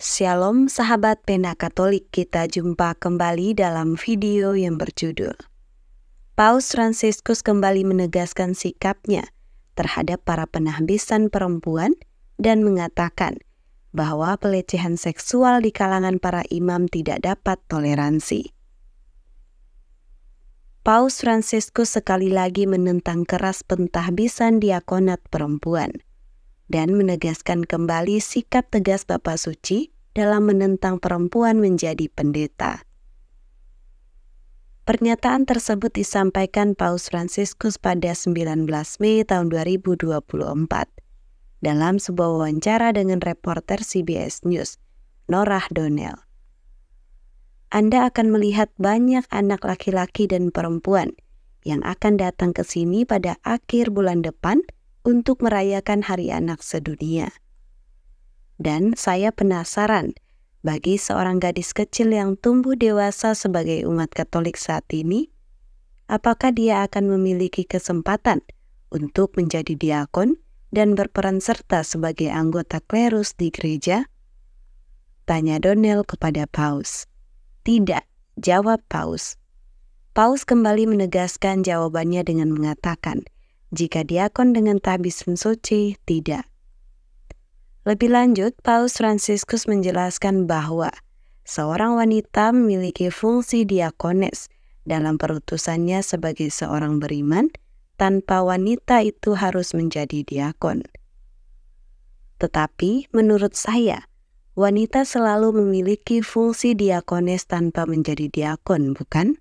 Shalom sahabat pena katolik, kita jumpa kembali dalam video yang berjudul Paus Franciscus kembali menegaskan sikapnya terhadap para penahbisan perempuan dan mengatakan bahwa pelecehan seksual di kalangan para imam tidak dapat toleransi. Paus Franciscus sekali lagi menentang keras pentahbisan diakonat perempuan – dan menegaskan kembali sikap tegas Bapak Suci dalam menentang perempuan menjadi pendeta. Pernyataan tersebut disampaikan Paus Fransiskus pada 19 Mei tahun 2024 dalam sebuah wawancara dengan reporter CBS News, Norah Donnell. Anda akan melihat banyak anak laki-laki dan perempuan yang akan datang ke sini pada akhir bulan depan – untuk merayakan Hari Anak Sedunia. Dan saya penasaran bagi seorang gadis kecil yang tumbuh dewasa sebagai umat Katolik saat ini, apakah dia akan memiliki kesempatan untuk menjadi diakon dan berperan serta sebagai anggota klerus di gereja? Tanya Donnell kepada Paus. Tidak, jawab Paus. Paus kembali menegaskan jawabannya dengan mengatakan, jika diakon dengan tabisun suci tidak. Lebih lanjut, Paus Franciscus menjelaskan bahwa seorang wanita memiliki fungsi diakones dalam perutusannya sebagai seorang beriman, tanpa wanita itu harus menjadi diakon. Tetapi menurut saya, wanita selalu memiliki fungsi diakones tanpa menjadi diakon, bukan?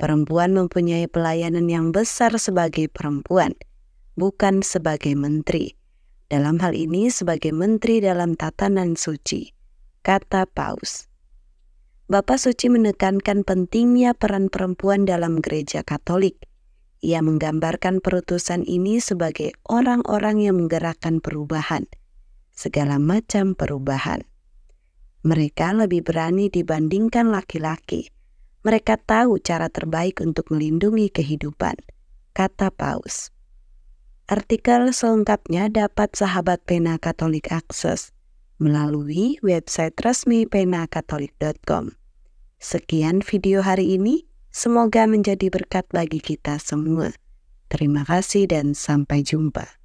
Perempuan mempunyai pelayanan yang besar sebagai perempuan, bukan sebagai menteri. Dalam hal ini, sebagai menteri dalam tatanan suci, kata Paus. Bapak Suci menekankan pentingnya peran perempuan dalam gereja Katolik. Ia menggambarkan perutusan ini sebagai orang-orang yang menggerakkan perubahan, segala macam perubahan. Mereka lebih berani dibandingkan laki-laki mereka tahu cara terbaik untuk melindungi kehidupan, kata Paus. Artikel selengkapnya dapat sahabat Pena Katolik akses melalui website resmi penakatolik.com. Sekian video hari ini, semoga menjadi berkat bagi kita semua. Terima kasih dan sampai jumpa.